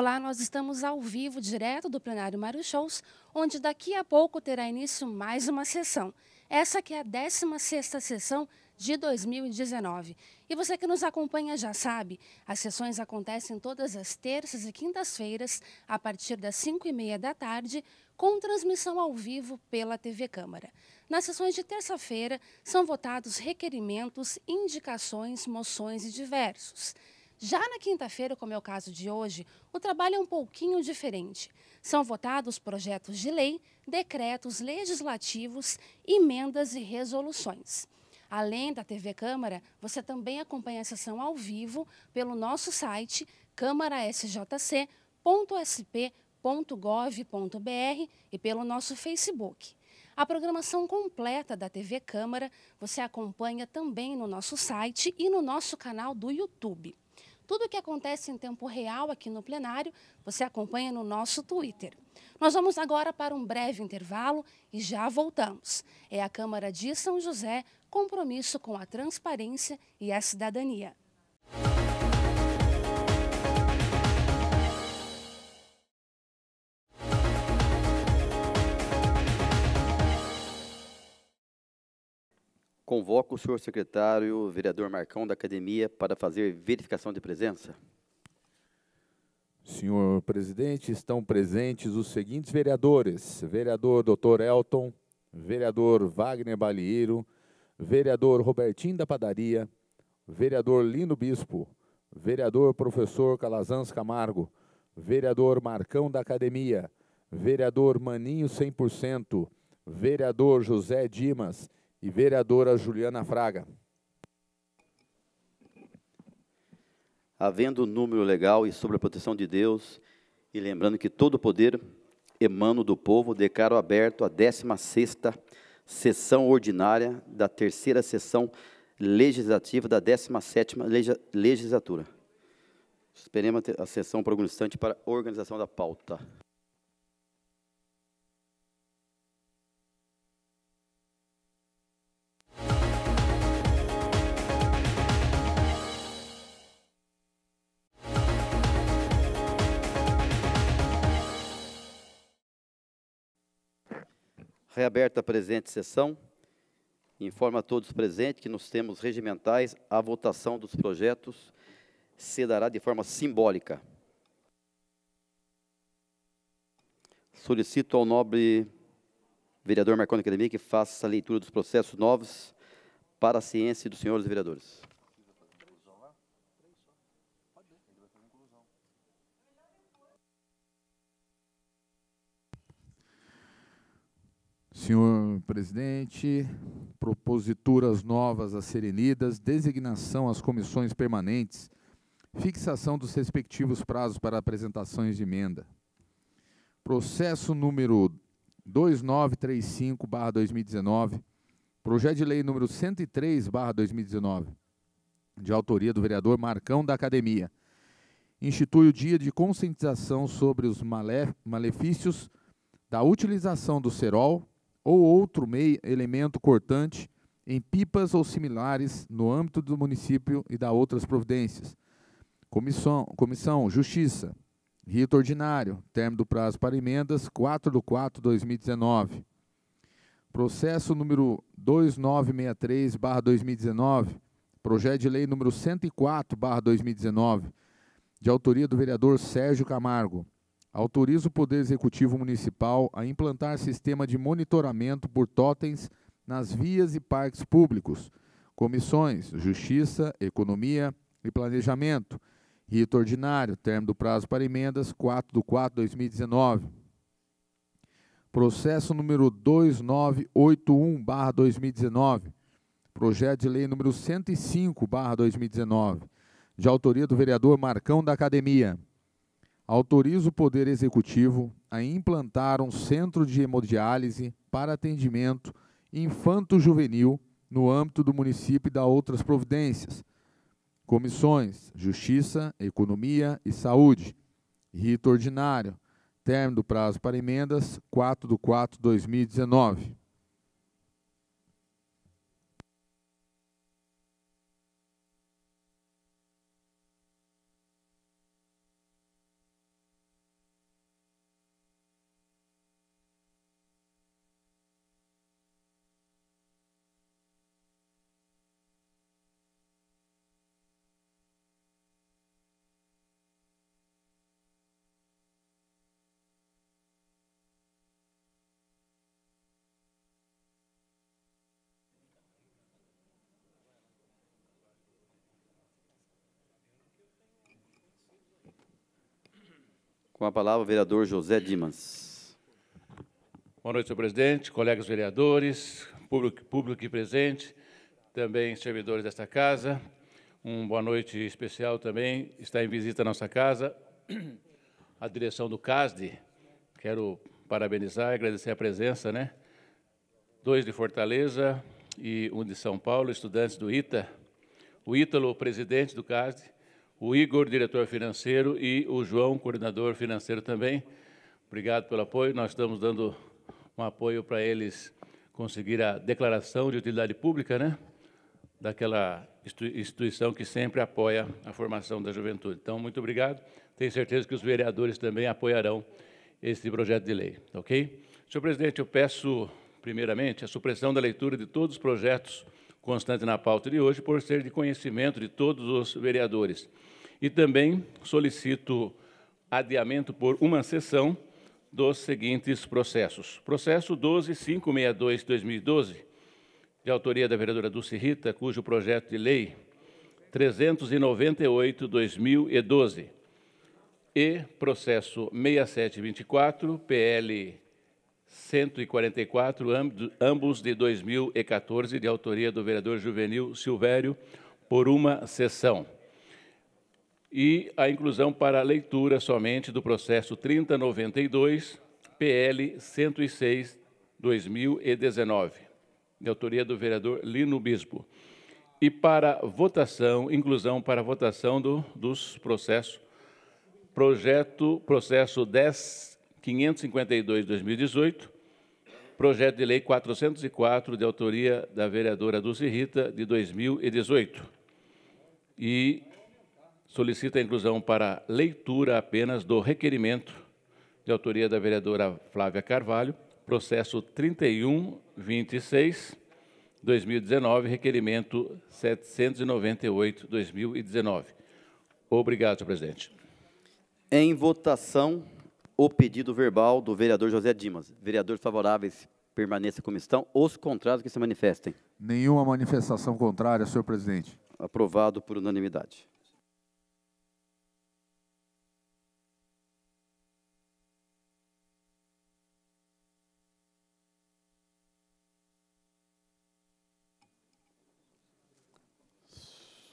Olá, nós estamos ao vivo, direto do plenário Mário Shows, onde daqui a pouco terá início mais uma sessão. Essa que é a 16ª sessão de 2019. E você que nos acompanha já sabe, as sessões acontecem todas as terças e quintas-feiras, a partir das 5 e meia da tarde, com transmissão ao vivo pela TV Câmara. Nas sessões de terça-feira, são votados requerimentos, indicações, moções e diversos. Já na quinta-feira, como é o caso de hoje, o trabalho é um pouquinho diferente. São votados projetos de lei, decretos legislativos, emendas e resoluções. Além da TV Câmara, você também acompanha a sessão ao vivo pelo nosso site câmarasjc.sp.gov.br e pelo nosso Facebook. A programação completa da TV Câmara você acompanha também no nosso site e no nosso canal do YouTube. Tudo o que acontece em tempo real aqui no plenário, você acompanha no nosso Twitter. Nós vamos agora para um breve intervalo e já voltamos. É a Câmara de São José, compromisso com a transparência e a cidadania. Convoco o senhor secretário, vereador Marcão da Academia, para fazer verificação de presença. Senhor presidente, estão presentes os seguintes vereadores: vereador Dr. Elton, vereador Wagner Balieiro, vereador Robertinho da Padaria, vereador Lino Bispo, vereador professor Calazans Camargo, vereador Marcão da Academia, vereador Maninho 100%, vereador José Dimas e vereadora Juliana Fraga. Havendo número legal e sobre a proteção de Deus, e lembrando que todo o poder emano do povo, declaro aberto a 16ª sessão ordinária da terceira sessão legislativa da 17ª legislatura. Esperemos a sessão por algum instante para organização da pauta. Reaberta a presente sessão, informo a todos presentes que nos termos regimentais, a votação dos projetos se dará de forma simbólica. Solicito ao nobre vereador Marconi Academia que faça a leitura dos processos novos para a ciência dos senhores vereadores. senhor presidente. Proposituras novas a serem lidas, designação às comissões permanentes, fixação dos respectivos prazos para apresentações de emenda. Processo número 2935/2019, projeto de lei número 103/2019, de autoria do vereador Marcão da Academia. Institui o dia de conscientização sobre os malefícios da utilização do cerol ou outro meio, elemento cortante em pipas ou similares no âmbito do município e da outras providências. Comissão, comissão Justiça, rito ordinário, termo do prazo para emendas, 4 de 4 de 2019. Processo número 2963-2019, projeto de lei número 104-2019, de autoria do vereador Sérgio Camargo autoriza o Poder Executivo Municipal a implantar sistema de monitoramento por totens nas vias e parques públicos, comissões, Justiça, Economia e Planejamento, rito ordinário, termo do prazo para emendas, 4 de 4 de 2019. Processo número 2981, barra 2019. Projeto de lei número 105, barra 2019, de autoria do vereador Marcão da Academia autoriza o Poder Executivo a implantar um centro de hemodiálise para atendimento infanto-juvenil no âmbito do município e da outras providências. Comissões Justiça, Economia e Saúde. Rito ordinário. Término do prazo para emendas 4 de 4 de 2019. Com a palavra, o vereador José Dimas. Boa noite, senhor presidente, colegas vereadores, público, público aqui presente, também servidores desta casa. Uma boa noite especial também. Está em visita à nossa casa a direção do CASD. Quero parabenizar e agradecer a presença, né? Dois de Fortaleza e um de São Paulo, estudantes do ITA. O Ítalo, presidente do CASD, o Igor, diretor financeiro, e o João, coordenador financeiro também. Obrigado pelo apoio. Nós estamos dando um apoio para eles conseguir a declaração de utilidade pública, né? Daquela instituição que sempre apoia a formação da juventude. Então, muito obrigado. Tenho certeza que os vereadores também apoiarão esse projeto de lei, ok? Senhor presidente, eu peço, primeiramente, a supressão da leitura de todos os projetos constante na pauta de hoje, por ser de conhecimento de todos os vereadores. E também solicito adiamento por uma sessão dos seguintes processos. Processo 12.562-2012, de autoria da vereadora Dulce Rita, cujo projeto de lei 398-2012 e processo 6724, PL 144, ambos de 2014, de autoria do vereador Juvenil Silvério, por uma sessão. E a inclusão para leitura somente do processo 3092, PL 106, 2019, de autoria do vereador Lino Bispo. E para votação, inclusão para votação do, dos processos, projeto, processo 10 552 de 2018, projeto de lei 404, de autoria da vereadora Dulce Rita, de 2018. E solicita a inclusão para leitura apenas do requerimento de autoria da vereadora Flávia Carvalho, processo 3126, 2019, requerimento 798, 2019. Obrigado, senhor presidente. Em votação o pedido verbal do vereador José Dimas. Vereadores favoráveis permaneça como estão. Os contrários que se manifestem. Nenhuma manifestação contrária, senhor presidente. Aprovado por unanimidade.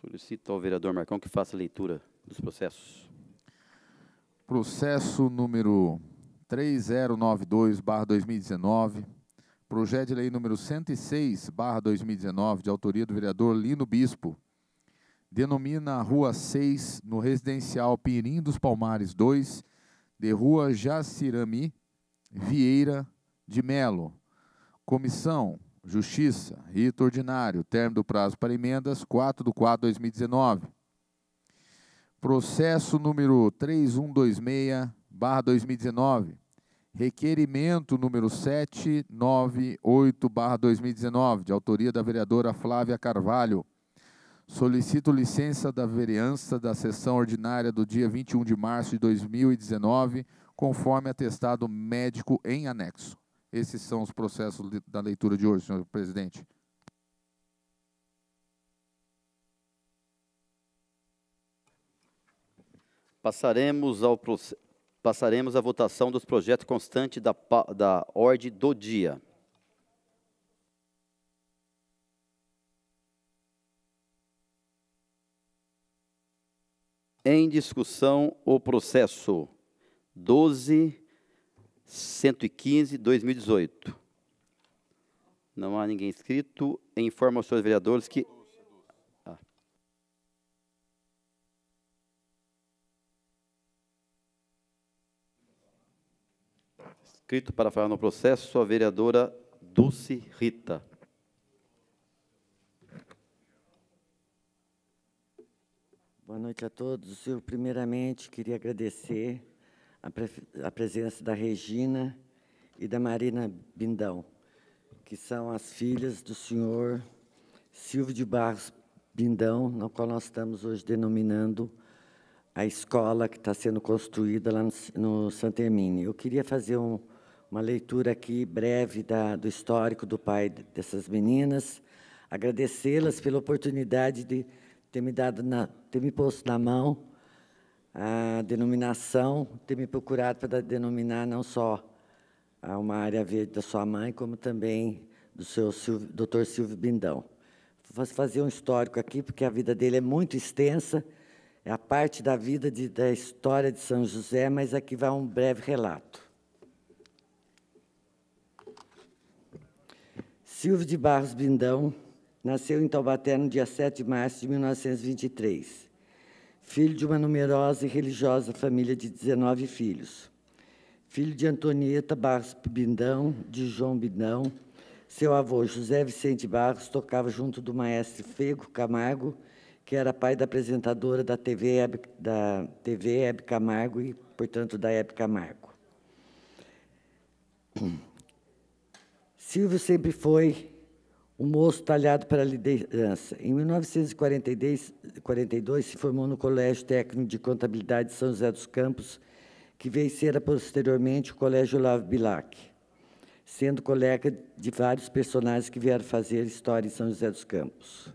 Solicito ao vereador Marcão que faça a leitura dos processos processo número 3092-2019, projeto de lei número 106-2019, de autoria do vereador Lino Bispo, denomina a Rua 6, no residencial Pirim dos Palmares 2, de Rua Jacirami Vieira de Melo. Comissão Justiça, rito ordinário, termo do prazo para emendas 4 de 4 de 2019. Processo número 3126-2019. Requerimento número 798-2019, de autoria da vereadora Flávia Carvalho. Solicito licença da vereança da sessão ordinária do dia 21 de março de 2019, conforme atestado médico em anexo. Esses são os processos da leitura de hoje, senhor presidente. Passaremos, ao, passaremos à votação dos projetos constantes da, da ordem do dia. Em discussão o processo 12 115 2018. Não há ninguém inscrito. Informações vereadores que Escrito para falar no processo, a vereadora Dulce Rita. Boa noite a todos. Eu, primeiramente, queria agradecer a, pre a presença da Regina e da Marina Bindão, que são as filhas do senhor Silvio de Barros Bindão, no qual nós estamos hoje denominando a escola que está sendo construída lá no, no Santermine. Eu queria fazer um, uma leitura aqui breve da, do histórico do pai dessas meninas, agradecê-las pela oportunidade de ter me dado na, ter me posto na mão a denominação, ter me procurado para denominar não só uma área verde da sua mãe, como também do seu Silvio, Dr. Silvio Bindão. Vou fazer um histórico aqui, porque a vida dele é muito extensa, é a parte da vida de, da história de São José, mas aqui vai um breve relato. Silvio de Barros Bindão nasceu em Taubaté no dia 7 de março de 1923, filho de uma numerosa e religiosa família de 19 filhos. Filho de Antonieta Barros Bindão, de João Bindão, seu avô José Vicente Barros tocava junto do maestro Fego Camargo, que era pai da apresentadora da TV da TV Hebe Camargo e, portanto, da Hebe Camargo. Silvio sempre foi um moço talhado para a liderança. Em 1942, se formou no Colégio Técnico de Contabilidade de São José dos Campos, que vencera posteriormente o Colégio Olavo Bilac, sendo colega de vários personagens que vieram fazer história em São José dos Campos.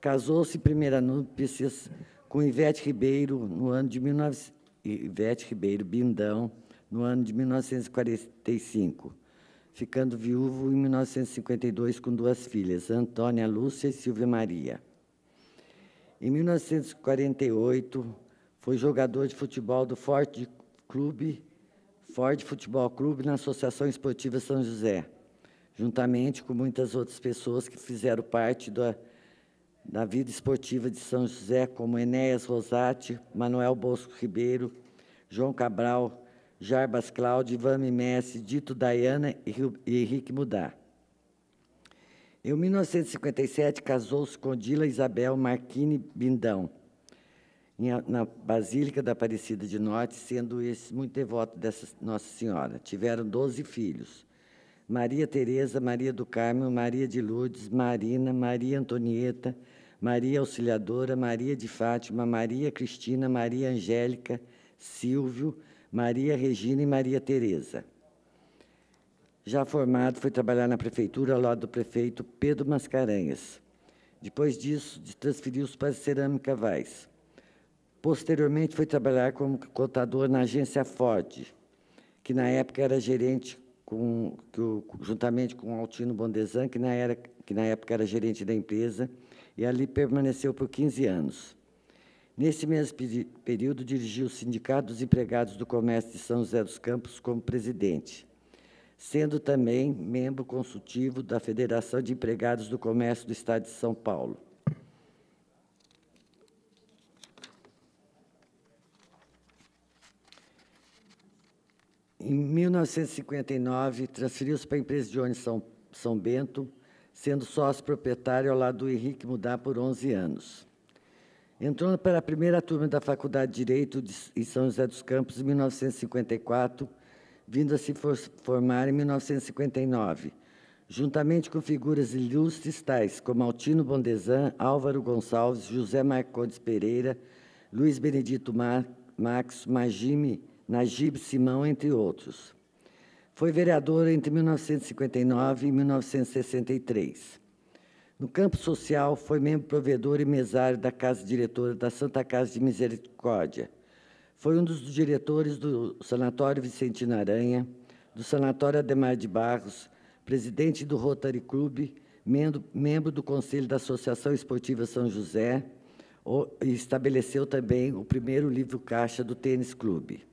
Casou-se em primeira núpcias com Ivete Ribeiro no ano de 19... Ivete Ribeiro Bindão no ano de 1945 ficando viúvo em 1952 com duas filhas, Antônia Lúcia e Silvia Maria. Em 1948, foi jogador de futebol do Forte Clube, Ford Futebol Clube na Associação Esportiva São José, juntamente com muitas outras pessoas que fizeram parte da, da vida esportiva de São José, como Enéas Rosati, Manuel Bosco Ribeiro, João Cabral, Jarbas Cláudio, Ivan Messi, Dito Diana e Henrique Mudar. Em 1957, casou-se com Dila Isabel Marquini Bindão, na Basílica da Aparecida de Norte, sendo esse muito devoto dessa Nossa Senhora. Tiveram 12 filhos. Maria Tereza, Maria do Carmo, Maria de Lourdes, Marina, Maria Antonieta, Maria Auxiliadora, Maria de Fátima, Maria Cristina, Maria Angélica, Silvio, Maria Regina e Maria Tereza. Já formado, foi trabalhar na prefeitura ao lado do prefeito Pedro Mascarenhas. Depois disso, transferiu-se para a Cerâmica Vaz. Posteriormente, foi trabalhar como contador na agência Ford, que na época era gerente, com, que, juntamente com Altino Bondesan, que na, era, que na época era gerente da empresa, e ali permaneceu por 15 anos. Nesse mesmo período, dirigiu o Sindicato dos Empregados do Comércio de São José dos Campos como presidente, sendo também membro consultivo da Federação de Empregados do Comércio do Estado de São Paulo. Em 1959, transferiu-se para a empresa de ônibus São, São Bento, sendo sócio proprietário ao lado do Henrique Mudar por 11 anos. Entrou para a primeira turma da Faculdade de Direito de, em São José dos Campos em 1954, vindo a se for, formar em 1959, juntamente com figuras ilustres tais como Altino Bondezan, Álvaro Gonçalves, José Marcondes Pereira, Luiz Benedito Mar, Max, Magime, Najib Simão, entre outros. Foi vereador entre 1959 e 1963. No campo social, foi membro provedor e mesário da Casa Diretora da Santa Casa de Misericórdia. Foi um dos diretores do Sanatório Vicentino Aranha, do Sanatório Ademar de Barros, presidente do Rotary Club, membro, do Conselho da Associação Esportiva São José, e estabeleceu também o primeiro livro caixa do Tênis Clube.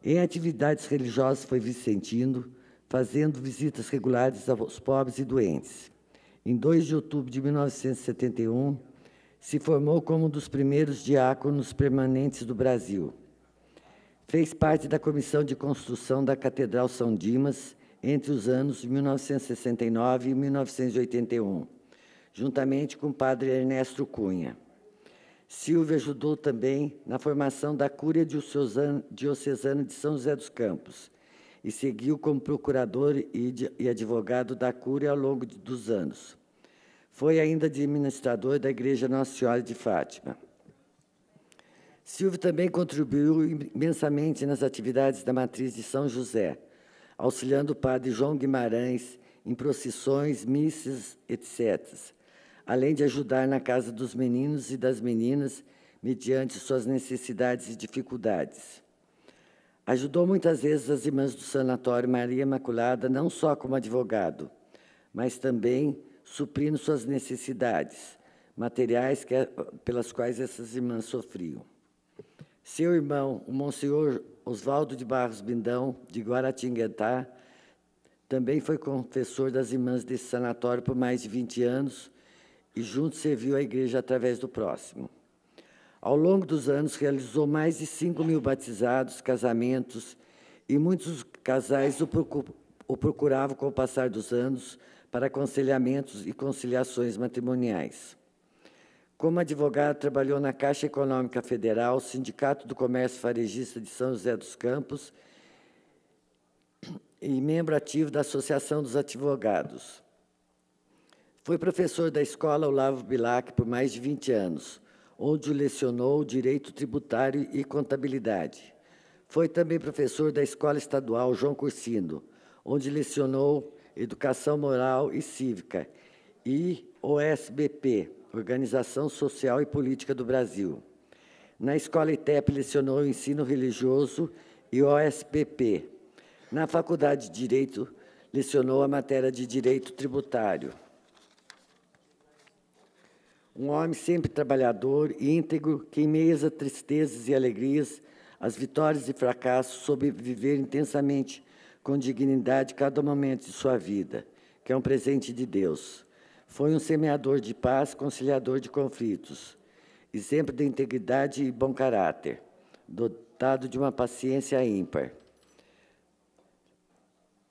Em atividades religiosas foi vicentino, fazendo visitas regulares aos pobres e doentes. Em 2 de outubro de 1971, se formou como um dos primeiros diáconos permanentes do Brasil. Fez parte da comissão de construção da Catedral São Dimas entre os anos 1969 e 1981, juntamente com o padre Ernesto Cunha. Silvio ajudou também na formação da Cúria Diocesana de São José dos Campos, e seguiu como procurador e advogado da Cúria ao longo dos anos. Foi ainda administrador da Igreja Nossa Senhora de Fátima. Silvio também contribuiu imensamente nas atividades da Matriz de São José, auxiliando o padre João Guimarães em procissões, missas, etc., além de ajudar na casa dos meninos e das meninas mediante suas necessidades e dificuldades. Ajudou muitas vezes as irmãs do Sanatório Maria Imaculada, não só como advogado, mas também suprindo suas necessidades materiais que, pelas quais essas irmãs sofriam. Seu irmão, o Monsenhor Oswaldo de Barros Bindão, de Guaratinguetá, também foi confessor das irmãs desse sanatório por mais de 20 anos e junto serviu à igreja através do próximo. Ao longo dos anos, realizou mais de 5 mil batizados, casamentos, e muitos casais o procuravam com o passar dos anos para aconselhamentos e conciliações matrimoniais. Como advogada, trabalhou na Caixa Econômica Federal, Sindicato do Comércio Farejista de São José dos Campos e membro ativo da Associação dos Advogados. Foi professor da escola Olavo Bilac por mais de 20 anos onde lecionou Direito Tributário e Contabilidade. Foi também professor da Escola Estadual João Cursino, onde lecionou Educação Moral e Cívica e OSBP, Organização Social e Política do Brasil. Na Escola ITEP lecionou Ensino Religioso e OSPP. Na Faculdade de Direito lecionou a matéria de Direito Tributário um homem sempre trabalhador e íntegro que, em meias a tristezas e alegrias, as vitórias e fracassos, soube viver intensamente com dignidade cada momento de sua vida, que é um presente de Deus. Foi um semeador de paz, conciliador de conflitos, exemplo de integridade e bom caráter, dotado de uma paciência ímpar.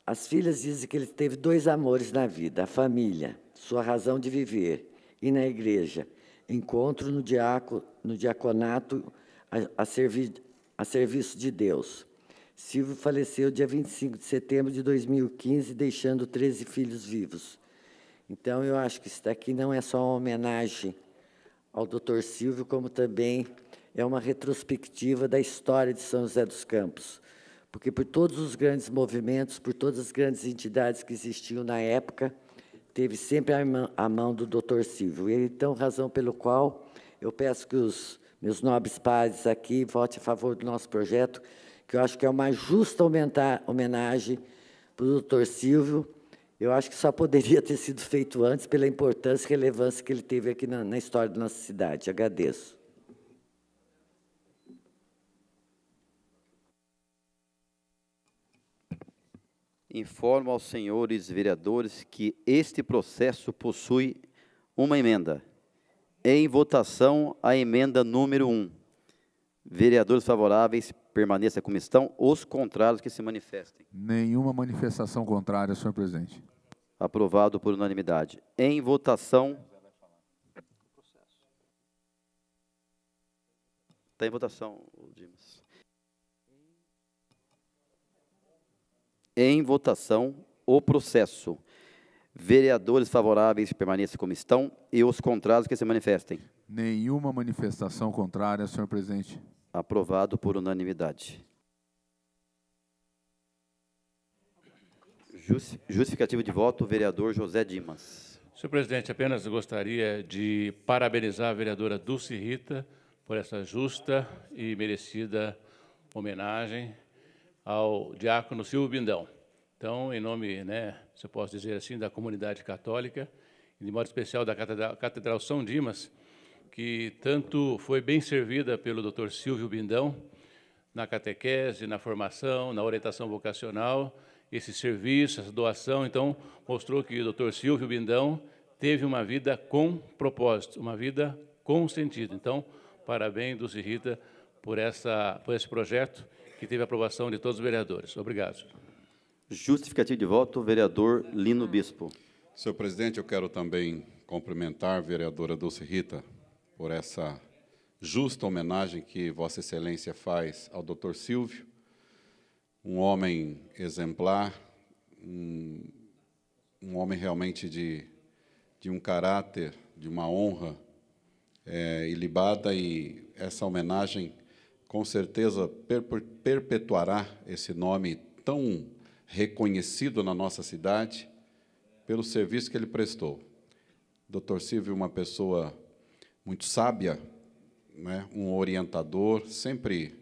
As filhas dizem que ele teve dois amores na vida: a família, sua razão de viver, e na igreja. Encontro no, diaco, no diaconato a, a, servi, a serviço de Deus. Silvio faleceu dia 25 de setembro de 2015, deixando 13 filhos vivos. Então, eu acho que isso daqui não é só uma homenagem ao Dr. Silvio, como também é uma retrospectiva da história de São José dos Campos. Porque por todos os grandes movimentos, por todas as grandes entidades que existiam na época, teve sempre a mão do doutor Silvio. E, então, razão pelo qual eu peço que os meus nobres pares aqui votem a favor do nosso projeto, que eu acho que é uma justa homenagem para o doutor Silvio. Eu acho que só poderia ter sido feito antes pela importância e relevância que ele teve aqui na, na história da nossa cidade. Agradeço. informo aos senhores vereadores que este processo possui uma emenda. Em votação, a emenda número 1. Vereadores favoráveis, permaneça como estão. Os contrários que se manifestem. Nenhuma manifestação contrária, senhor presidente. Aprovado por unanimidade. Em votação. Está em votação, Dimas. Em votação, o processo. Vereadores favoráveis permaneçam como estão e os contrários que se manifestem. Nenhuma manifestação contrária, senhor presidente. Aprovado por unanimidade. Justificativo de voto, vereador José Dimas. Senhor presidente, apenas gostaria de parabenizar a vereadora Dulce Rita por essa justa e merecida homenagem ao diácono Silvio Bindão. Então, em nome, né, se eu posso dizer assim, da comunidade católica, e de modo especial da Catedral São Dimas, que tanto foi bem servida pelo Dr. Silvio Bindão na catequese, na formação, na orientação vocacional, esse serviço, essa doação, então mostrou que o Dr. Silvio Bindão teve uma vida com propósito, uma vida com sentido. Então, parabéns, Dulce Rita, por essa por esse projeto que teve a aprovação de todos os vereadores. Obrigado. Justificativo de voto, vereador Lino Bispo. Senhor presidente, eu quero também cumprimentar a vereadora Dulce Rita por essa justa homenagem que Vossa Excelência faz ao Dr. Silvio, um homem exemplar, um, um homem realmente de, de um caráter, de uma honra é, ilibada, e essa homenagem com certeza perpetuará esse nome tão reconhecido na nossa cidade pelo serviço que ele prestou. Dr. Silvio, uma pessoa muito sábia, né? um orientador, sempre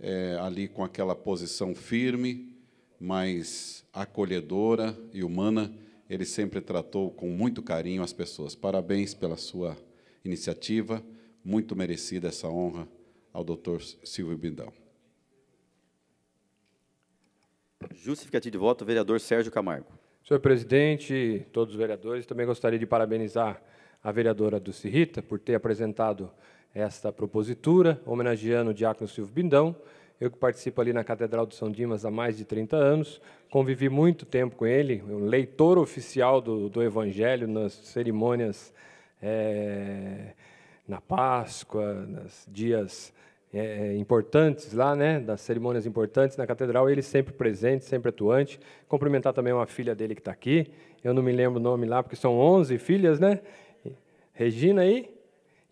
é, ali com aquela posição firme, mas acolhedora e humana. Ele sempre tratou com muito carinho as pessoas. Parabéns pela sua iniciativa, muito merecida essa honra ao doutor Silvio Bindão. Justificativo de voto, vereador Sérgio Camargo. Senhor presidente, todos os vereadores, também gostaria de parabenizar a vereadora do Cirrita por ter apresentado esta propositura, homenageando o diácono Silvio Bindão. Eu que participo ali na Catedral de São Dimas há mais de 30 anos, convivi muito tempo com ele, um leitor oficial do, do Evangelho nas cerimônias é, na Páscoa, nos dias é, é, importantes lá, né, das cerimônias importantes na catedral, ele sempre presente, sempre atuante. Cumprimentar também uma filha dele que está aqui, eu não me lembro o nome lá, porque são 11 filhas, né? Regina aí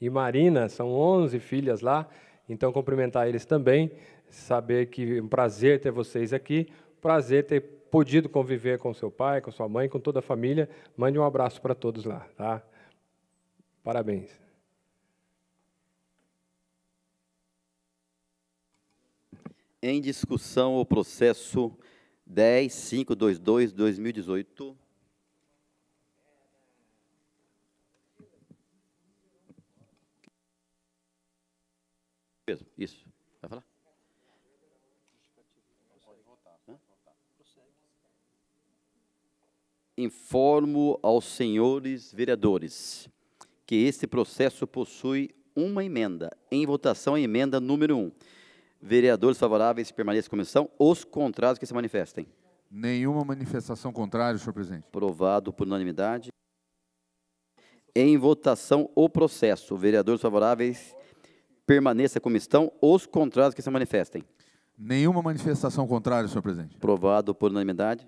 e Marina, são 11 filhas lá, então cumprimentar eles também, saber que é um prazer ter vocês aqui, prazer ter podido conviver com seu pai, com sua mãe, com toda a família. Mande um abraço para todos lá, tá? Parabéns. em discussão o processo 10522-2018. Isso. Vai falar? Informo aos senhores vereadores que este processo possui uma emenda. Em votação, a emenda número 1. Um vereadores favoráveis permaneçam em comissão, os contrários que se manifestem. Nenhuma manifestação contrária, senhor presidente. Aprovado por unanimidade. Em votação, o processo. Vereadores favoráveis permaneça como estão, os contrários que se manifestem. Nenhuma manifestação contrária, senhor presidente. Aprovado por unanimidade.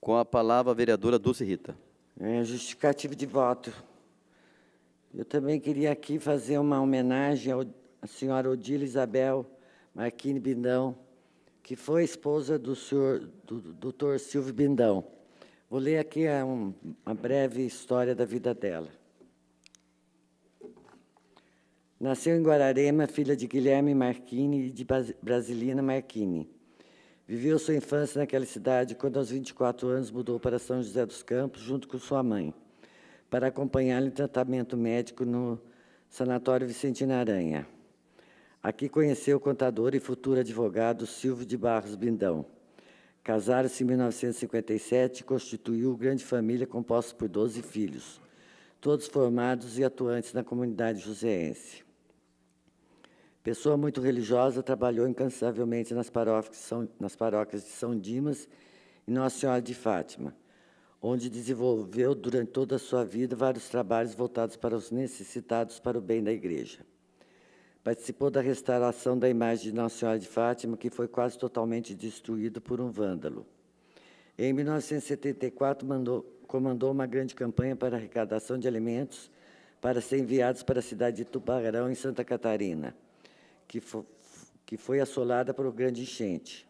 Com a palavra, a vereadora Dulce Rita. É, justificativo de voto. Eu também queria aqui fazer uma homenagem à senhora Odila Isabel Marquine Bindão, que foi esposa do senhor do, do doutor Silvio Bindão. Vou ler aqui um, uma breve história da vida dela. Nasceu em Guararema, filha de Guilherme Marquini e de Brasilina Marquini. Viveu sua infância naquela cidade quando, aos 24 anos, mudou para São José dos Campos, junto com sua mãe para acompanhá-lo em tratamento médico no Sanatório Vicentina Aranha. Aqui conheceu o contador e futuro advogado Silvio de Barros Bindão. Casaram-se em 1957 e constituiu grande família composta por 12 filhos, todos formados e atuantes na comunidade joseense. Pessoa muito religiosa, trabalhou incansavelmente nas paróquias de São, nas paróquias de São Dimas e Nossa Senhora de Fátima onde desenvolveu durante toda a sua vida vários trabalhos voltados para os necessitados para o bem da igreja. Participou da restauração da imagem de Nossa Senhora de Fátima, que foi quase totalmente destruída por um vândalo. Em 1974, mandou, comandou uma grande campanha para arrecadação de alimentos para ser enviados para a cidade de Tubarão, em Santa Catarina, que, fo que foi assolada por um grande enchente.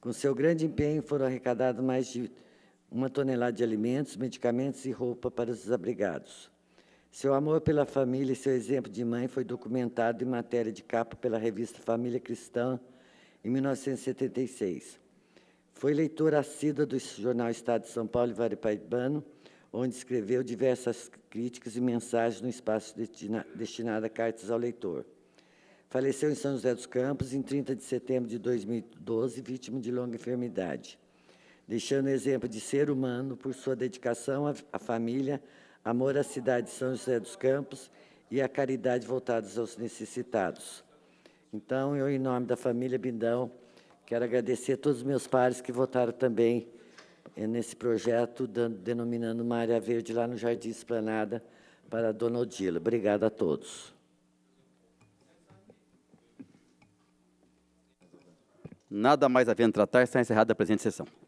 Com seu grande empenho, foram arrecadados mais de uma tonelada de alimentos, medicamentos e roupa para os desabrigados. Seu amor pela família e seu exemplo de mãe foi documentado em matéria de capa pela revista Família Cristã em 1976. Foi leitora assídua do jornal Estado de São Paulo e Varipaibano, onde escreveu diversas críticas e mensagens no espaço destinado a cartas ao leitor. Faleceu em São José dos Campos em 30 de setembro de 2012, vítima de longa enfermidade deixando exemplo de ser humano por sua dedicação à família, amor à cidade de São José dos Campos e à caridade voltados aos necessitados. Então, eu, em nome da família Bindão, quero agradecer a todos os meus pares que votaram também eh, nesse projeto, denominando uma área verde lá no Jardim Esplanada para a Dona Odila. Obrigado a todos. Nada mais havendo tratar, está encerrada a presente sessão.